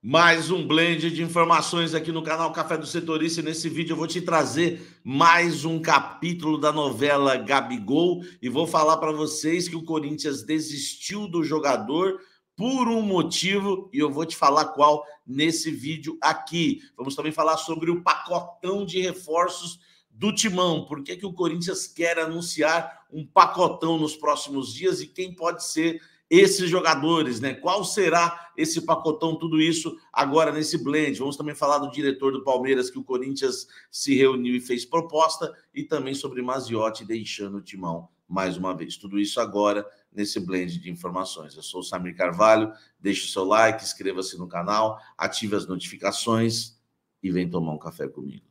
Mais um blend de informações aqui no canal Café do Setorista. E nesse vídeo eu vou te trazer mais um capítulo da novela Gabigol e vou falar para vocês que o Corinthians desistiu do jogador por um motivo e eu vou te falar qual nesse vídeo aqui. Vamos também falar sobre o pacotão de reforços do Timão. Por que, que o Corinthians quer anunciar um pacotão nos próximos dias e quem pode ser esses jogadores, né? Qual será esse pacotão, tudo isso agora nesse blend? Vamos também falar do diretor do Palmeiras, que o Corinthians se reuniu e fez proposta, e também sobre Maziotti deixando o timão mais uma vez. Tudo isso agora nesse blend de informações. Eu sou o Samir Carvalho, deixe o seu like, inscreva-se no canal, ative as notificações e vem tomar um café comigo.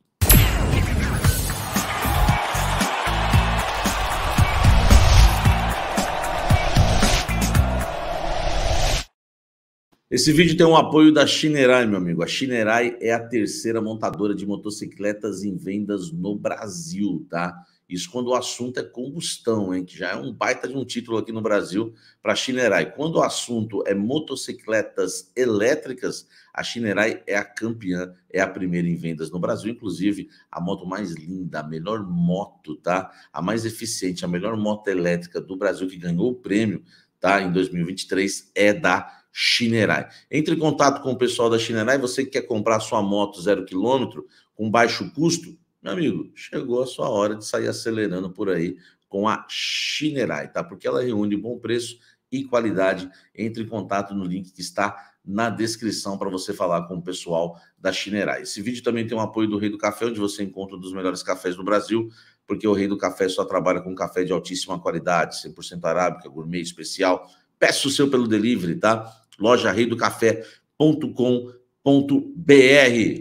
Esse vídeo tem um apoio da Shinerai, meu amigo. A Shinerai é a terceira montadora de motocicletas em vendas no Brasil, tá? Isso quando o assunto é combustão, hein? Que já é um baita de um título aqui no Brasil para a Shinerai. Quando o assunto é motocicletas elétricas, a Shinerai é a campeã, é a primeira em vendas no Brasil. Inclusive, a moto mais linda, a melhor moto, tá? A mais eficiente, a melhor moto elétrica do Brasil que ganhou o prêmio, tá? Em 2023 é da Chinerai. Entre em contato com o pessoal da Chinerai, você que quer comprar sua moto zero quilômetro com baixo custo, meu amigo, chegou a sua hora de sair acelerando por aí com a Chinerai, tá? Porque ela reúne bom preço e qualidade. Entre em contato no link que está na descrição para você falar com o pessoal da Chinerai. Esse vídeo também tem o um apoio do Rei do Café, onde você encontra um dos melhores cafés do Brasil, porque o Rei do Café só trabalha com café de altíssima qualidade, 100% arábica, gourmet especial. Peça o seu pelo delivery, tá? lojareidocafé.com.br.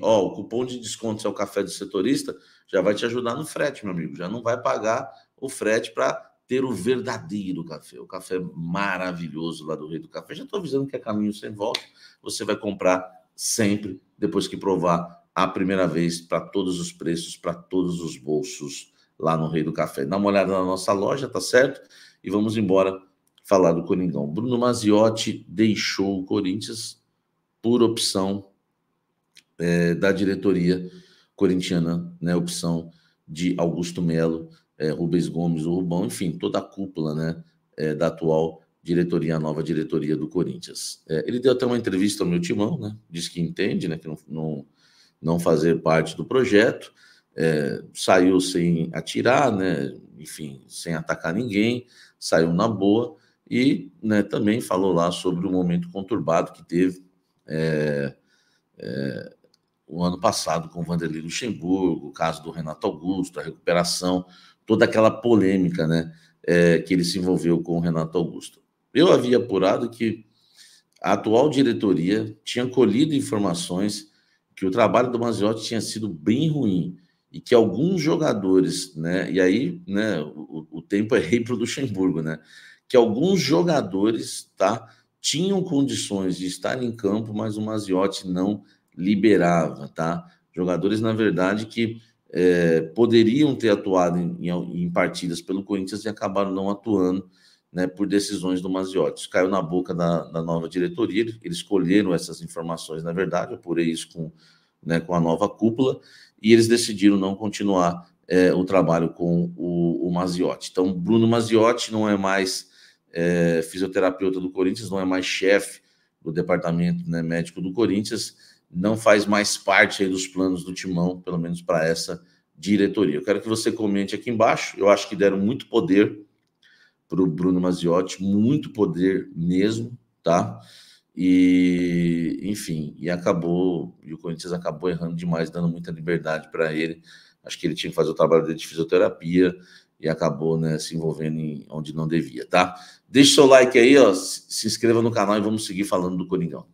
Ó, o cupom de desconto é o café do setorista, já vai te ajudar no frete, meu amigo. Já não vai pagar o frete para ter o verdadeiro café, o café maravilhoso lá do Rei do Café. Já estou avisando que é caminho sem volta. Você vai comprar sempre depois que provar a primeira vez para todos os preços, para todos os bolsos lá no Rei do Café. Dá uma olhada na nossa loja, tá certo? E vamos embora falar do Coringão. Bruno Maziotti deixou o Corinthians por opção é, da diretoria corintiana, né? Opção de Augusto Melo, é, Rubens Gomes, o Rubão, enfim, toda a cúpula, né? É, da atual diretoria, a nova diretoria do Corinthians. É, ele deu até uma entrevista ao meu timão, né? Diz que entende, né? Que não, não, não fazer parte do projeto. É, saiu sem atirar, né? Enfim, sem atacar ninguém, saiu na boa e né, também falou lá sobre o momento conturbado que teve é, é, o ano passado com o Vanderlei Luxemburgo, o caso do Renato Augusto, a recuperação, toda aquela polêmica né, é, que ele se envolveu com o Renato Augusto. Eu havia apurado que a atual diretoria tinha colhido informações que o trabalho do Maziotti tinha sido bem ruim e que alguns jogadores, né, e aí, né, o, o tempo é rei para o Luxemburgo, né, que alguns jogadores tá, tinham condições de estar em campo, mas o Maziotti não liberava. Tá? Jogadores, na verdade, que é, poderiam ter atuado em, em, em, partidas pelo Corinthians e acabaram não atuando né, por decisões do Maziotti. Isso caiu na boca da, da nova diretoria, eles colheram essas informações, na verdade, eu apurei isso com, né, com a nova cúpula, e eles decidiram não continuar é, o trabalho com o, o Maziotti. Então, Bruno Maziotti não é mais é fisioterapeuta do Corinthians, não é mais chefe do departamento né, médico do Corinthians, não faz mais parte dos planos do Timão, pelo menos para essa diretoria. Eu quero que você comente aqui embaixo. Eu acho que deram muito poder para o Bruno Maziotti, muito poder mesmo, tá? E, enfim, e acabou, e o Corinthians acabou errando demais, dando muita liberdade para ele. Acho que ele tinha que fazer o trabalho dele de fisioterapia, e acabou né, se envolvendo em onde não devia, tá? Deixe seu like aí, ó, se inscreva no canal e vamos seguir falando do Coringão.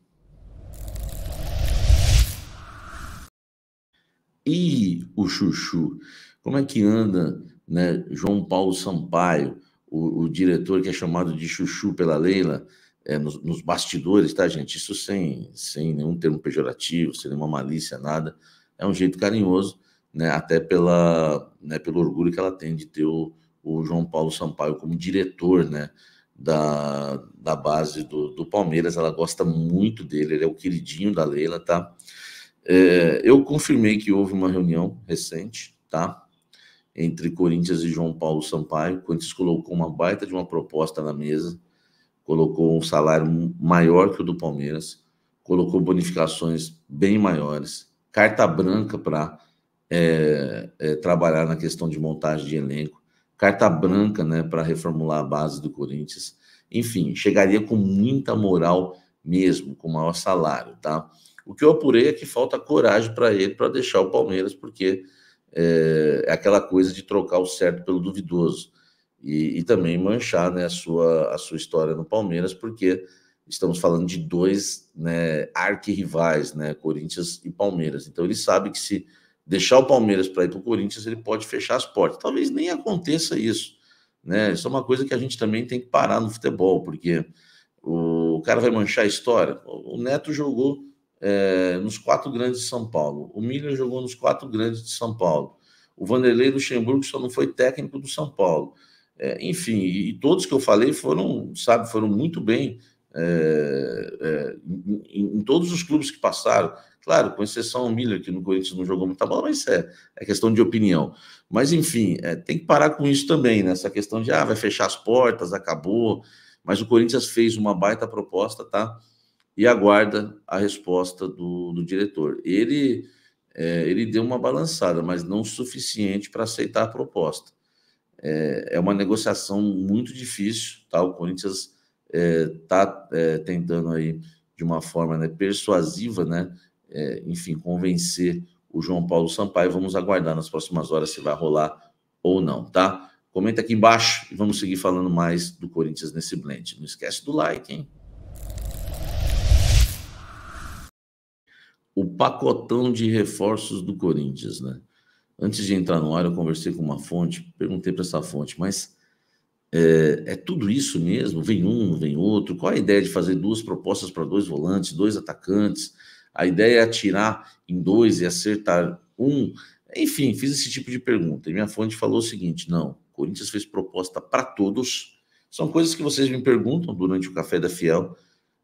E o Chuchu, como é que anda né, João Paulo Sampaio, o, o diretor que é chamado de Chuchu pela Leila, é, nos, nos, bastidores, tá, gente? Isso sem, sem nenhum termo pejorativo, sem nenhuma malícia, nada. É um jeito carinhoso né, até pela, né, pelo orgulho que ela tem de ter o, o João Paulo Sampaio como diretor né, da, da base do, do, Palmeiras. Ela gosta muito dele, ele é o queridinho da Leila, tá? É, eu confirmei que houve uma reunião recente, tá? Entre Corinthians e João Paulo Sampaio. Corinthians colocou uma baita de uma proposta na mesa, colocou um salário maior que o do Palmeiras, colocou bonificações bem maiores, carta branca para é, é, trabalhar na questão de montagem de elenco, carta branca né, para reformular a base do Corinthians. Enfim, chegaria com muita moral mesmo, com maior salário, tá? O que eu apurei é que falta coragem para ele para deixar o Palmeiras, porque é, é, aquela coisa de trocar o certo pelo duvidoso e, e, também manchar né, a, sua, a sua história no Palmeiras, porque estamos falando de dois né, arquirrivais, né, Corinthians e Palmeiras. Então ele sabe que se deixar o Palmeiras para ir para o Corinthians, ele pode fechar as portas. Talvez nem aconteça isso. Né? Isso é uma coisa que a gente também tem que parar no futebol, porque o, cara vai manchar a história. O Neto jogou é, nos quatro grandes de São Paulo, o Miller jogou nos quatro grandes de São Paulo, o Vanderlei Luxemburgo só não foi técnico do São Paulo. É, enfim, e, e todos que eu falei foram, sabe, foram muito bem é, é em, em, todos os clubes que passaram. Claro, com exceção ao Miller, que no Corinthians não jogou muita bola, mas isso é, é questão de opinião. Mas, enfim, é, tem que parar com isso também, né? Essa questão de, ah, vai fechar as portas, acabou. Mas o Corinthians fez uma baita proposta, tá? E aguarda a resposta do, do diretor. Ele, é, ele deu uma balançada, mas não suficiente para aceitar a proposta. É, é uma negociação muito difícil, tá? O Corinthians está é, é, tentando aí, de uma forma né, persuasiva, né? é, enfim, convencer o João Paulo Sampaio. Vamos aguardar nas próximas horas se vai rolar ou não, tá? Comenta aqui embaixo e vamos seguir falando mais do Corinthians nesse blend. Não esquece do like, hein? O pacotão de reforços do Corinthians, né? Antes de entrar no ar, eu conversei com uma fonte, perguntei para essa fonte, mas é, é, tudo isso mesmo? Vem um, vem outro? Qual a ideia de fazer duas propostas para dois volantes, dois atacantes? A ideia é atirar em dois e acertar um. Enfim, fiz esse tipo de pergunta. E minha fonte falou o seguinte: não, Corinthians fez proposta para todos. São coisas que vocês me perguntam durante o Café da Fiel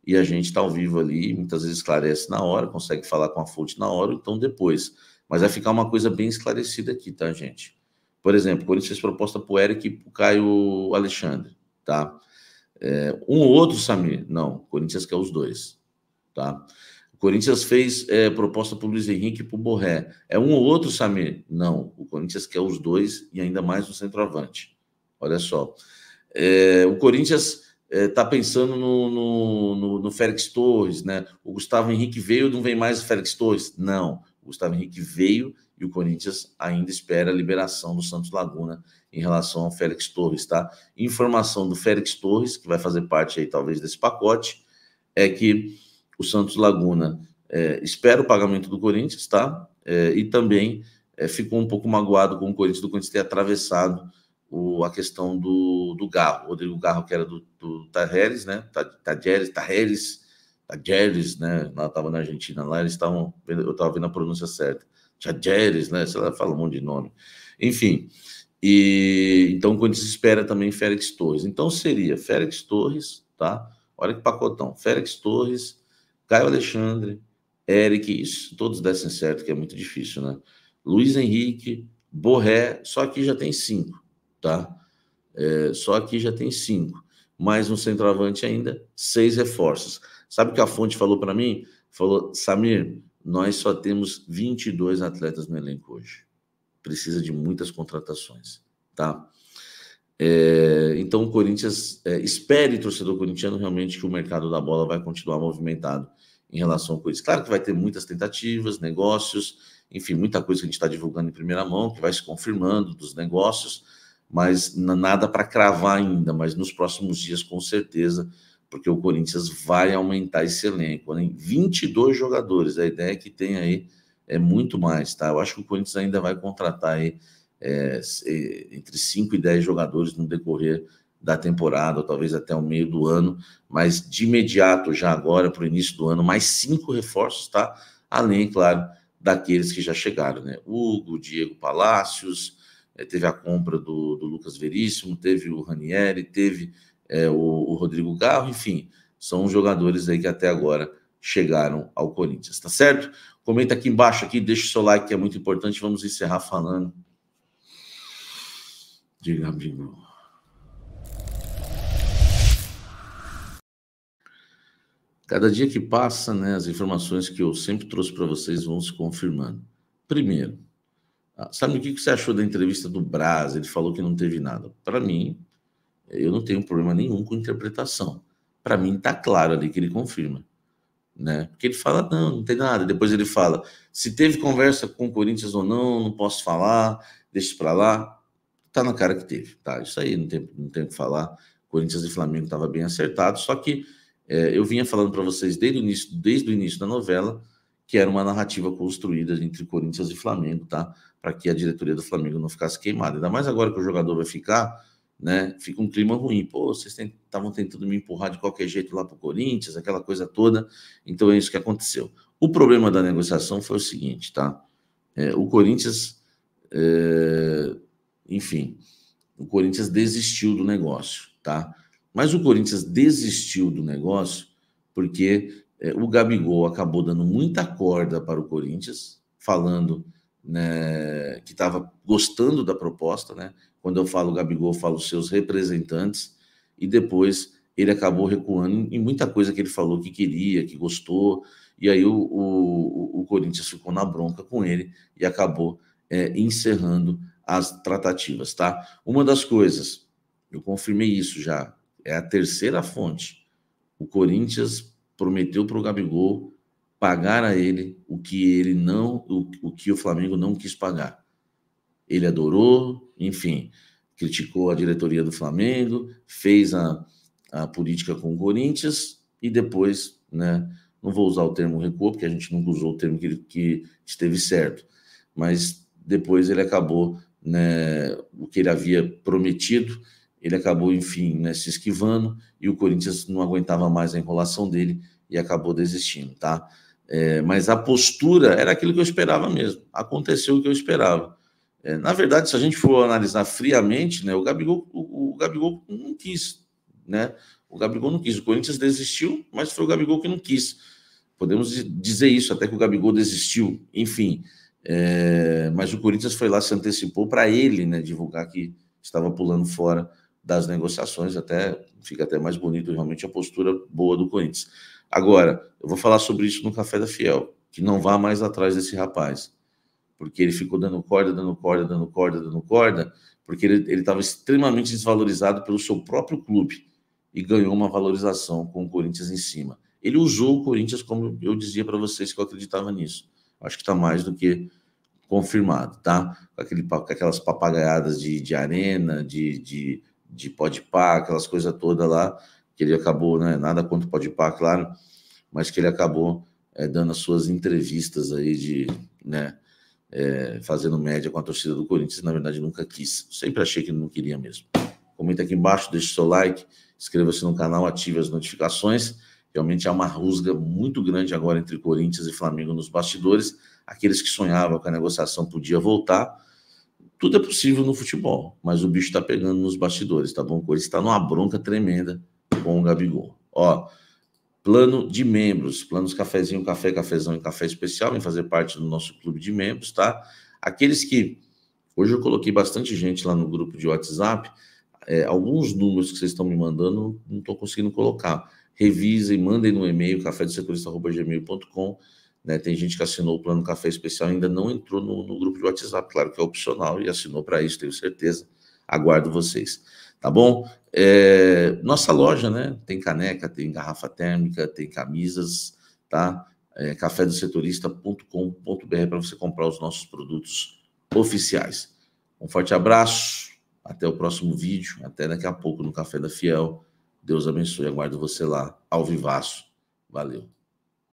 e a gente está ao vivo ali, muitas vezes esclarece na hora, consegue falar com a fonte na hora, então depois. Mas vai ficar uma coisa bem esclarecida aqui, tá, gente? Por exemplo, Corinthians fez proposta para o Eric e para o Caio Alexandre, tá? É, um ou outro, Samir? Não, Corinthians quer os dois, tá? Corinthians fez é, proposta para o Luiz Henrique e para o Borré. É um ou outro, Samir? Não. O Corinthians quer os dois e ainda mais no centroavante. Olha só. É, o Corinthians está eh, é, pensando no, no, no, no Félix Torres, né? O Gustavo Henrique veio, não vem mais o Félix Torres? Não. O Gustavo Henrique veio e o Corinthians ainda espera a liberação do Santos Laguna em relação ao Félix Torres, tá? Informação do Félix Torres, que vai fazer parte aí talvez desse pacote, é que o Santos Laguna é, espera o pagamento do Corinthians, tá? É, e também é, ficou um pouco magoado com o Corinthians, do Corinthians ter atravessado o, a questão do, do Garro, o Rodrigo Garro, que era do, do Tajeres, né? Tajeres, Tajeres, Tajeres, né? Ela estava na Argentina lá, eles estavam, eu estava vendo a pronúncia certa. Tajeres, né? Sei lá, fala um monte de nome. Enfim, e então o Corinthians espera também Félix Torres. Então seria Félix Torres, tá? Olha que pacotão. Félix Torres, Caio Alexandre, Eric, isso, todos dessem certo, que é muito difícil, né? Luiz Henrique, Borré, só aqui já tem cinco, tá? É, só aqui já tem cinco. Mais um centroavante ainda, seis reforços. Sabe o que a fonte falou para mim? Falou, Samir, nós só temos 22 atletas no elenco hoje. Precisa de muitas contratações, tá? É, então, o Corinthians, é, espere, torcedor corintiano, realmente que o mercado da bola vai continuar movimentado em relação a isso. Claro que vai ter muitas tentativas, negócios, enfim, muita coisa que a gente está divulgando em primeira mão, que vai se confirmando dos negócios, mas nada para cravar ainda, mas nos próximos dias, com certeza, porque o Corinthians vai aumentar esse elenco, né? 22 jogadores, a ideia é que tem aí é muito mais, tá? Eu acho que o Corinthians ainda vai contratar aí é, entre 5 e 10 jogadores no decorrer da temporada, ou talvez até o meio do ano, mas de imediato, já agora, para o início do ano, mais cinco reforços, tá? Além, claro, daqueles que já chegaram, né? Hugo, Diego Palácios, eh, teve a compra do, do Lucas Veríssimo, teve o Ranieri, teve é, o, o Rodrigo Garro, enfim, são jogadores aí que até agora chegaram ao Corinthians, tá certo? Comenta aqui embaixo, aqui, deixa o seu like que é muito importante, vamos encerrar falando. Diga, amigo. Cada dia que passa, né, as informações que eu sempre trouxe para vocês vão se confirmando. Primeiro, ah, sabe o que você achou da entrevista do Braz? Ele falou que não teve nada. Para mim, eu não tenho problema nenhum com interpretação. Para mim, está claro ali que ele confirma. Né? Porque ele fala, não, não tem nada. Depois ele fala, se teve conversa com o Corinthians ou não, não posso falar, deixa para lá. Está na cara que teve, tá? Isso aí, não tem, não tem o que falar. Corinthians e Flamengo estava bem acertado, só que é, eu vinha falando para vocês desde o, início, desde o início da novela que era uma narrativa construída entre Corinthians e Flamengo, tá? Para que a diretoria do Flamengo não ficasse queimada. Ainda mais agora que o jogador vai ficar, né? Fica um clima ruim. Pô, vocês estavam tentando me empurrar de qualquer jeito lá para o Corinthians, aquela coisa toda. Então é isso que aconteceu. O problema da negociação foi o seguinte, tá? É, o Corinthians, é, enfim, o Corinthians desistiu do negócio, tá? Mas o Corinthians desistiu do negócio porque é, o Gabigol acabou dando muita corda para o Corinthians, falando né, que estava gostando da proposta. Né? Quando eu falo Gabigol, eu falo seus representantes. E depois ele acabou recuando em muita coisa que ele falou que queria, que gostou. E aí o, o, o Corinthians ficou na bronca com ele e acabou é, encerrando as tratativas, tá? Uma das coisas, eu confirmei isso já é a terceira fonte. O Corinthians prometeu para o Gabigol pagar a ele o que ele não, o, o que o Flamengo não quis pagar. Ele adorou, enfim, criticou a diretoria do Flamengo, fez a, a política com o Corinthians e depois, né? Não vou usar o termo recuo, porque a gente nunca usou o termo que, que esteve certo, mas depois ele acabou né, o que ele havia prometido ele acabou, enfim, né, se esquivando e o Corinthians não aguentava mais a enrolação dele e acabou desistindo, tá? É, mas a postura era aquilo que eu esperava mesmo. Aconteceu o que eu esperava. É, na verdade, se a gente for analisar friamente, né, o Gabigol, o, o Gabigol não quis, né? O Gabigol não quis. O Corinthians desistiu, mas foi o Gabigol que não quis. Podemos dizer isso, até que o Gabigol desistiu, enfim. É, mas o Corinthians foi lá, se antecipou para ele né, divulgar que estava pulando fora das negociações, até fica até mais bonito realmente a postura boa do Corinthians. Agora, eu vou falar sobre isso no Café da Fiel, que não vá mais atrás desse rapaz, porque ele ficou dando corda, dando corda, dando corda, dando corda, porque ele estava extremamente desvalorizado pelo seu próprio clube e ganhou uma valorização com o Corinthians em cima. Ele usou o Corinthians, como eu dizia para vocês que eu acreditava nisso. Acho que está mais do que confirmado, tá? Aquele, aquelas papagaiadas de, de arena, de, de de par aquelas coisas todas lá, que ele acabou, né, nada contra o par claro, mas que ele acabou é, dando as suas entrevistas aí de, né, é, fazendo média com a torcida do Corinthians, na verdade nunca quis, sempre achei que não queria mesmo. Comenta aqui embaixo, deixe seu like, inscreva-se no canal, ative as notificações, realmente há uma rusga muito grande agora entre Corinthians e Flamengo nos bastidores, aqueles que sonhavam que a negociação podia voltar, tudo é possível no futebol, mas o bicho está pegando nos bastidores, tá bom? Coisa está numa bronca tremenda com o Gabigol. Ó, plano de membros, planos cafezinho, café, cafezão e café especial, em fazer parte do nosso clube de membros, tá? Aqueles que hoje eu coloquei bastante gente lá no grupo de WhatsApp, é, alguns números que vocês estão me mandando, não estou conseguindo colocar. Revisem, mandem no e-mail cafédosecurista.gmail.com né? Tem gente que assinou o plano Café Especial e ainda não entrou no, no grupo de WhatsApp, claro que é opcional e assinou para isso, tenho certeza. Aguardo vocês, tá bom? É, nossa loja, né? Tem caneca, tem garrafa térmica, tem camisas, tá? É, cafédosetorista.com.br para você comprar os nossos produtos oficiais. Um forte abraço, até o próximo vídeo, até daqui a pouco no Café da Fiel. Deus abençoe, aguardo você lá, ao vivaço. Valeu.